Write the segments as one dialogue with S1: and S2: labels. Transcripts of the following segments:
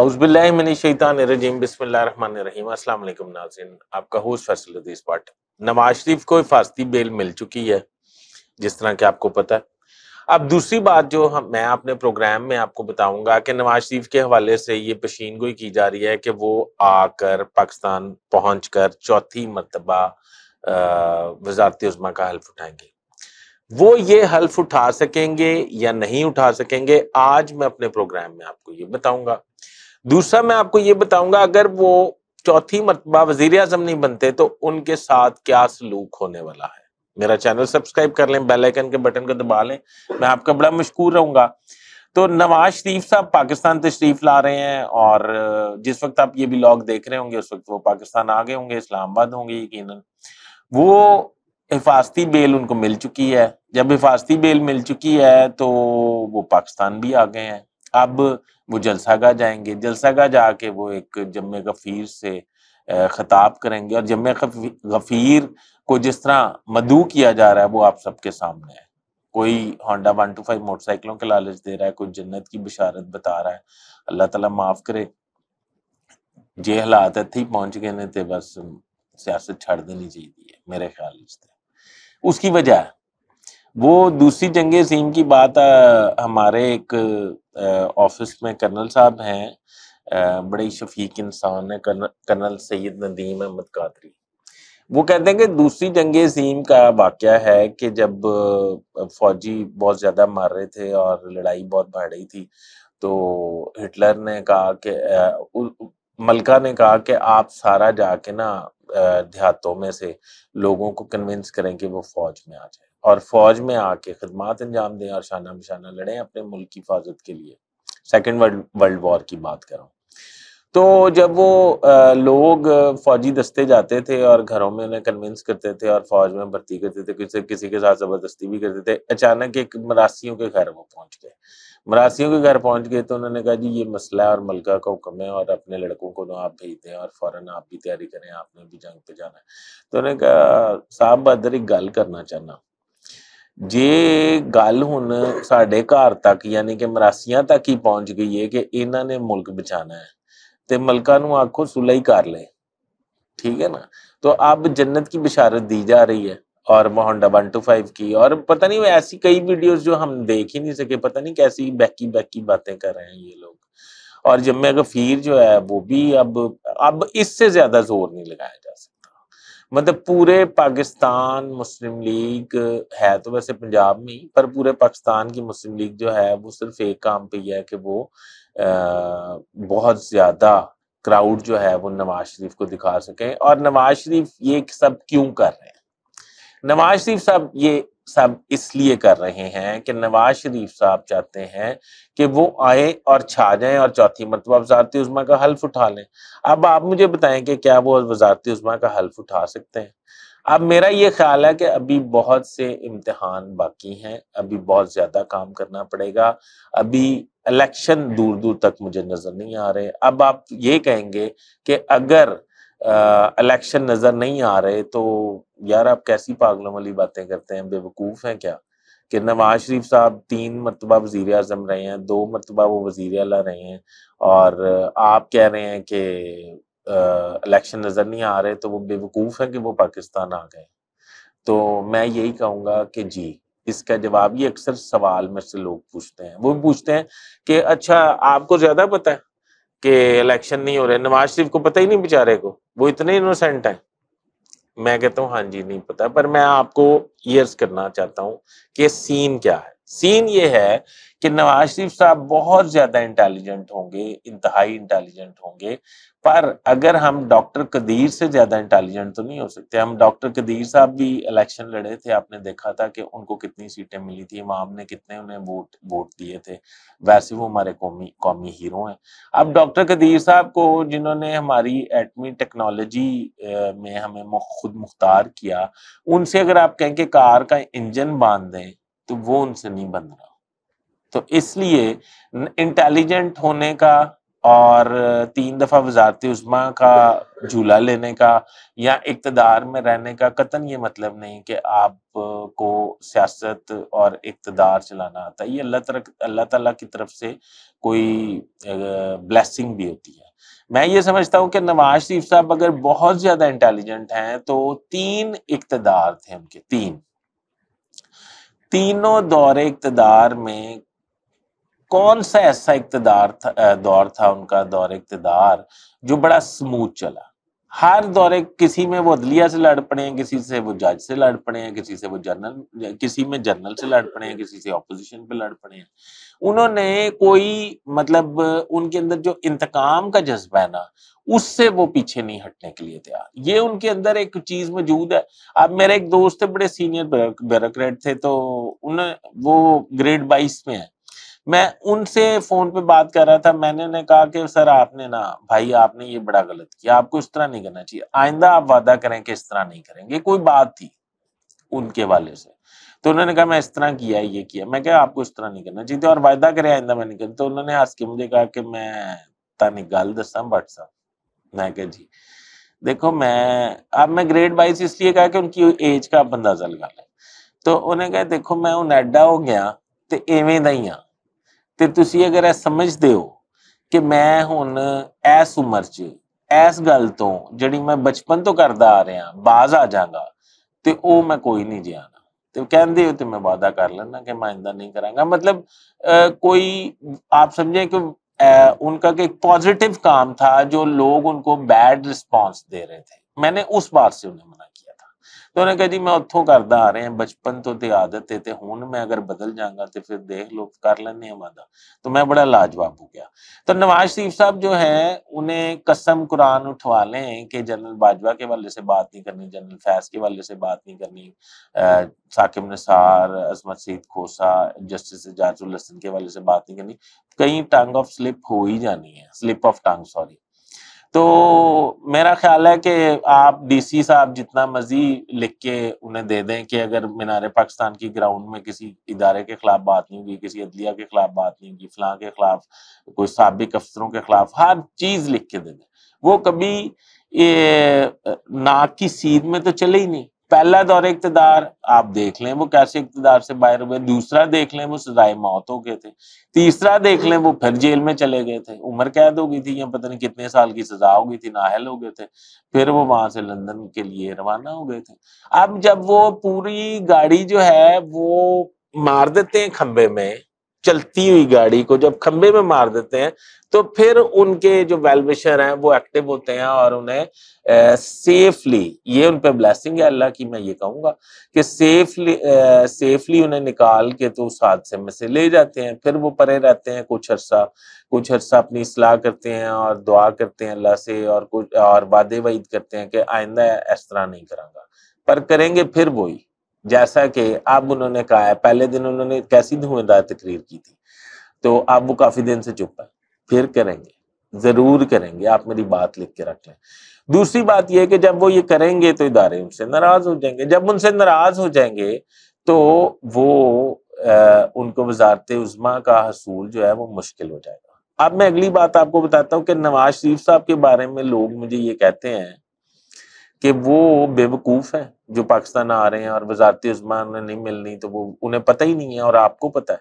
S1: अउज़बिल्लिमिनशैतानरजीम नवाज शरीफ को हिफाजती बेल मिल चुकी है जिस तरह के आपको पता है अब दूसरी बात जो हम मैं अपने प्रोग्राम में आपको बताऊंगा कि नवाज शरीफ के हवाले से ये पेशीन गोई की जा रही है कि वो आकर पाकिस्तान पहुंच कर चौथी मरतबा वजारती उजमा का हल्फ उठाएंगे वो ये हल्फ उठा सकेंगे या नहीं उठा सकेंगे आज मैं अपने प्रोग्राम में आपको ये बताऊंगा दूसरा मैं आपको ये बताऊंगा अगर वो चौथी मरतबा वजीर अजम नहीं बनते तो उनके साथ क्या सलूक होने वाला है मेरा चैनल सब्सक्राइब कर लें बेल आइकन के बटन को दबा लें मैं आपका बड़ा मशहूर रहूंगा तो नवाज शरीफ साहब पाकिस्तान तशरीफ ला रहे हैं और जिस वक्त आप ये भी लॉग देख रहे होंगे उस वक्त वो पाकिस्तान आ गए होंगे इस्लामाबाद होंगे यकीन वो हिफाजती बेल उनको मिल चुकी है जब हिफाजती बेल मिल चुकी है तो वो पाकिस्तान भी आ गए हैं अब वो जलसागा जाएंगे जलसागा जाके वो एक जमे गफीर से खताब करेंगे और जमे गफीर को जिस तरह मदू किया जा रहा है वो आप सबके सामने है कोई होंडा वन टू फाइव मोटरसाइकिलों के लालच दे रहा है कोई जन्नत की बिशारत बता रहा है अल्लाह ताला माफ़ करे जे हालात इत ही पहुंच गए ने बस सियासत छड़ देनी चाहिए मेरे ख्याल उसकी वजह वो दूसरी जंग सीम की बात आ, हमारे एक ऑफिस में कर्नल साहब हैं बड़े शफीक इंसान है कर्नल, कर्नल सैयद नदीम अहमद कादरी वो कहते हैं कि दूसरी जंग सीम का वाक़ है कि जब फौजी बहुत ज़्यादा मार रहे थे और लड़ाई बहुत बढ़ रही थी तो हिटलर ने कहा कि मलका ने कहा कि आप सारा जाके ना देहातों में से लोगों को कन्विंस करें कि वो फौज में आ जाए और फौज में आके खदमात अंजाम दें और शाना बशाना लड़ें अपने मुल्क की हिफाजत के लिए सेकेंड वर्ल्ड वर्ल्ड वॉर की बात करूँ तो जब वो लोग फौजी दस्ते जाते थे और घरों में उन्हें कन्विंस करते थे और फौज में भर्ती करते थे किसी किसी के साथ जबरदस्ती भी करते थे अचानक एक मरासियों के घर वो पहुंच गए मरासियों के घर पहुंच गए तो उन्होंने कहा जी ये मसला और मलका का हुक्म है और अपने लड़कों को तो आप भेज दें और फौरन आप भी तैयारी करें आपने भी जंग पे जाना है तो उन्होंने कहा साहब बहादुर एक गल करना चाहना जे गल हूँ साढ़े घर तक यानी कि मरासिया तक ही पहुंच गई है कि इन्होंने मुल्क बचाना है ते मलका नु आखो सुलाई कर ले ठीक है ना तो अब जन्नत की बिशारत दी जा रही है और मोहंडा वन टू फाइव की और पता नहीं वो ऐसी कई वीडियोस जो हम देख ही नहीं सके पता नहीं कैसी बैकी बैकी बातें कर रहे हैं ये लोग और जम्मे गफीर जो है वो भी अब अब इससे ज्यादा जोर नहीं लगाया जा मतलब पूरे पाकिस्तान मुस्लिम लीग है तो वैसे पंजाब में ही पर पूरे पाकिस्तान की मुस्लिम लीग जो है वो सिर्फ एक काम पे ही है कि वो आ, बहुत ज्यादा क्राउड जो है वो नवाज शरीफ को दिखा सके और नवाज शरीफ ये सब क्यों कर रहे हैं नवाज शरीफ साहब ये सब इसलिए कर रहे हैं कि नवाज शरीफ साहब चाहते हैं कि वो आए और छा जाएं और चौथी मरतबा वजारती उजमा का हल्फ उठा लें अब आप मुझे बताएं कि क्या वो वजारती उजमा का हल्फ उठा सकते हैं अब मेरा ये ख्याल है कि अभी बहुत से इम्तहान बाकी हैं अभी बहुत ज़्यादा काम करना पड़ेगा अभी इलेक्शन दूर दूर तक मुझे नज़र नहीं आ रहे अब आप ये कहेंगे कि अगर इलेक्शन नज़र नहीं आ रहे तो यार आप कैसी पागलों वाली बातें करते हैं बेवकूफ़ हैं क्या कि नवाज शरीफ साहब तीन मरतबा वजीर अजम रहे हैं दो मरतबा वो वजीर अला रहे हैं और आप कह रहे हैं कि इलेक्शन नज़र नहीं आ रहे तो वो बेवकूफ़ हैं कि वो पाकिस्तान आ गए तो मैं यही कहूँगा कि जी इसका जवाब ये अक्सर सवाल में से लोग पूछते हैं वो पूछते हैं कि अच्छा आपको ज़्यादा पता है कि इलेक्शन नहीं हो रहे नवाज शरीफ को पता ही नहीं बेचारे को वो इतने इनोसेंट हैं मैं कहता हूँ हाँ जी नहीं पता पर मैं आपको ईयर्स करना चाहता हूँ कि सीन क्या है सीन ये है कि नवाज शरीफ साहब बहुत ज्यादा इंटेलिजेंट होंगे इंतहाई इंटेलिजेंट होंगे पर अगर हम डॉक्टर कदीर से ज्यादा इंटेलिजेंट तो नहीं हो सकते हम डॉक्टर कदीर साहब भी इलेक्शन लड़े थे आपने देखा था कि उनको कितनी सीटें मिली थी इमाम ने कितने उन्हें वोट वोट दिए थे वैसे वो हमारे कौमी कौमी हीरो हैं अब डॉक्टर कदीर साहब को जिन्होंने हमारी एटमी टेक्नोलॉजी में हमें खुद मुख्तार किया उनसे अगर आप कहें कि कार का इंजन बांध दें तो वो उनसे नहीं बन रहा तो इसलिए इंटेलिजेंट होने का और तीन दफा वजारती उजमा का झूला लेने का या इकतदार में रहने का कतन ये मतलब नहीं कि आप को सियासत और इकतदार चलाना आता है ये अल्लाह तर अल्लाह ताला की तरफ से कोई ब्लेसिंग भी होती है मैं ये समझता हूँ कि नवाज शरीफ साहब अगर बहुत ज्यादा इंटेलिजेंट हैं तो तीन इकतदार थे उनके तीन तीनों दौर इकतदार में कौन सा ऐसा इकतदार था दौर था उनका दौर इकतदार जो बड़ा स्मूथ चला हर दौरे किसी में वो अदलिया से लड़ पड़े हैं किसी से वो जज से लड़ पड़े हैं किसी से वो जर्नल किसी में जर्नल से लड़ पड़े हैं किसी से ऑपोजिशन पे लड़ पड़े हैं उन्होंने कोई मतलब उनके अंदर जो इंतकाम का जज्बा है ना उससे वो पीछे नहीं हटने के लिए तैयार ये उनके अंदर एक चीज मौजूद है अब मेरे एक दोस्त थे बड़े सीनियर ब्यूरोक्रेट थे तो उन्हें वो ग्रेड बाईस में है मैं उनसे फोन पे बात कर रहा था मैंने उन्हें कहा कि सर आपने ना भाई आपने ये बड़ा गलत किया आपको इस तरह नहीं करना चाहिए आइंदा आप वादा करें कि इस तरह नहीं करेंगे कोई बात थी उनके वाले से तो उन्होंने कहा मैं इस तरह किया ये किया मैं क्या आपको इस तरह नहीं करना चाहिए तो और वायदा करे आइंदा मैं नहीं तो उन्होंने हंस के मुझे कहा कि मैं तानी गल दसा बट सा मैं क्या जी देखो मैं अब मैं ग्रेड वाइज इसलिए कहा कि उनकी एज का आप अंदाजा लगा लें तो उन्हें कहा देखो मैं हूँ हो गया तो इवें ही हाँ ਤੇ ਤੁਸੀਂ ਅਗਰ ਇਹ ਸਮਝਦੇ ਹੋ ਕਿ ਮੈਂ ਹੁਣ ਇਸ ਉਮਰ 'ਚ ਇਸ ਗੱਲ ਤੋਂ ਜਿਹੜੀ ਮੈਂ ਬਚਪਨ ਤੋਂ ਕਰਦਾ ਆ ਰਿਹਾ ਬਾਜ਼ ਆ ਜਾਗਾ ਤੇ ਉਹ ਮੈਂ ਕੋਈ ਨਹੀਂ ਜਿਆਣਾ ਤੇ ਕਹਿੰਦੇ ਹੋ ਤੇ ਮੈਂ ਵਾਦਾ ਕਰ ਲੈਣਾ ਕਿ ਮੈਂ ਇੰਦਾ ਨਹੀਂ ਕਰਾਂਗਾ ਮਤਲਬ ਕੋਈ ਆਪ ਸਮਝੇ ਕਿ उनका एक पॉजिटिव काम था जो लोग उनको ਬੈਡ ਰਿਸਪੌਂਸ ਦੇ ਰਹੇ ਥੇ ਮੈਨੇ ਉਸ बात ਸੇ उन्हें ਮਨਾ तो उन्हें कहा जी मैं ਉੱਥੋਂ करता आ रहा ਬਚਪਨ ਤੋਂ ਤੇ ਆਦਤ ਹੈ ਤੇ ਹੁਣ ਮੈਂ ਅਗਰ ਬਦਲ ਜਾਗਾ ਤੇ ਫਿਰ ਦੇਖ ਲੋ ਕਰ ਲੈਣੇ ਆ ਵਾਦਾ तो मैं बड़ा लाजवाब हो गया तो नवाज शरीफ साहब जो है उन्हें कसम कुरान उठवा लें कि जनरल बाजवा के वाले से बात नहीं करनी जनरल फैज के वाले से बात नहीं करनी आ, साकिब निसार अजमत सईद खोसा जस्टिस एजाजुल हसन के वाले से बात नहीं करनी कई टंग ऑफ स्लिप हो ही जानी है स्लिप ऑफ टंग सॉरी तो मेरा ख्याल है कि आप डीसी साहब जितना मर्जी लिख के उन्हें दे दें कि अगर मीनार पाकिस्तान की ग्राउंड में किसी इदारे के खिलाफ बात नहीं हुई किसी अदलिया के खिलाफ बात नहीं हुई फलां के खिलाफ कोई सबक अफसरों के खिलाफ हर चीज लिख के दे दें वो कभी ये नाक की सीध में तो चले ही नहीं पहला दौर इकतदार आप देख लें वो कैसे इकतदार से बाहर हुए दूसरा देख लें वो सजाए मौत हो गए थे तीसरा देख लें वो फिर जेल में चले गए थे उम्र कैद हो गई थी या पता नहीं कितने साल की सजा हो गई थी नाहल हो गए थे फिर वो वहां से लंदन के लिए रवाना हो गए थे अब जब वो पूरी गाड़ी जो है वो मार देते हैं खंबे में चलती हुई गाड़ी को जब खंबे में मार देते हैं तो फिर उनके जो वेलविशर हैं वो एक्टिव होते हैं और उन्हें सेफली ये उन पर ब्लैसिंग है अल्लाह की मैं ये कहूँगा कि सेफली आ, सेफली उन्हें निकाल के तो उस हादसे में से ले जाते हैं फिर वो परे रहते हैं कुछ अरसा कुछ अरसा अपनी असलाह करते हैं और दुआ करते हैं अल्लाह से और कुछ और वादे वईद करते हैं कि आइंदा इस तरह नहीं करांगा पर करेंगे फिर वही जैसा कि अब उन्होंने कहा है पहले दिन उन्होंने कैसी धुएंदार तकरीर की थी तो अब वो काफी दिन से चुप है फिर करेंगे जरूर करेंगे आप मेरी बात लिख के रख लें दूसरी बात यह कि जब वो ये करेंगे तो इदारे उनसे नाराज हो जाएंगे जब उनसे नाराज हो जाएंगे तो वो आ, उनको वजारत उजमा का हसूल जो है वो मुश्किल हो जाएगा अब मैं अगली बात आपको बताता हूँ कि नवाज शरीफ साहब के बारे में लोग मुझे ये कहते हैं कि वो बेवकूफ है जो पाकिस्तान आ रहे हैं और वजारती उस्मान उन्हें नहीं मिलनी तो वो उन्हें पता ही नहीं है और आपको पता है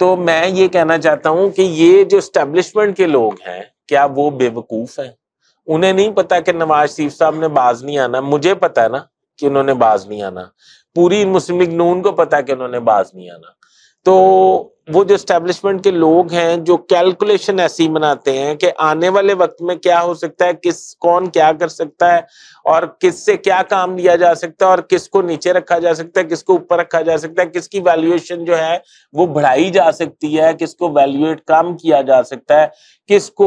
S1: तो मैं ये कहना चाहता हूँ कि ये जो स्टेब्लिशमेंट के लोग हैं क्या वो बेवकूफ हैं उन्हें नहीं पता कि नवाज शरीफ साहब ने बाज नहीं आना मुझे पता है ना कि उन्होंने बाज नहीं आना पूरी मुस्लिम लीग नून को पता है कि उन्होंने बाज नहीं आना तो वो जो स्टेब्लिशमेंट के लोग हैं जो कैलकुलेशन ऐसी बनाते हैं कि आने वाले वक्त में क्या हो सकता है किस कौन क्या कर सकता है और किससे क्या काम लिया जा सकता है और किसको नीचे रखा जा सकता है किसको ऊपर रखा जा सकता है किसकी वैल्यूएशन जो है वो बढ़ाई जा सकती है किसको वैल्यूएट कम किया जा सकता है किसको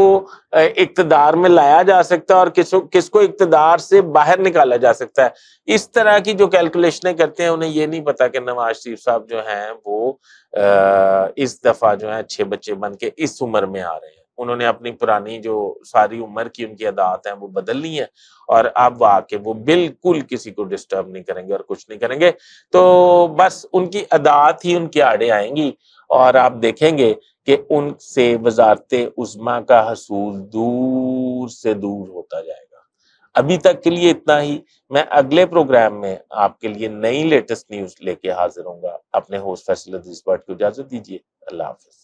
S1: इकतदार में लाया जा सकता है और किस किसको इकतदार से बाहर निकाला जा सकता है इस तरह की जो कैलकुलेशनें करते हैं उन्हें ये नहीं पता कि नवाज शरीफ साहब जो हैं वो इस दफा जो है अच्छे बच्चे बन के इस उम्र में आ रहे हैं उन्होंने अपनी पुरानी जो सारी उम्र की उनकी अदात है वो बदल ली है और अब आके वो बिल्कुल किसी को डिस्टर्ब नहीं करेंगे और कुछ नहीं करेंगे तो बस उनकी अदात ही उनके आड़े आएंगी और आप देखेंगे कि उनसे वजारत उजमा का हसूल दूर से दूर होता जाएगा अभी तक के लिए इतना ही मैं अगले प्रोग्राम में आपके लिए नई लेटेस्ट न्यूज लेके हाजिर होंगे अपने होस्ट फैसल को इजाजत दीजिए अल्लाह हाफिज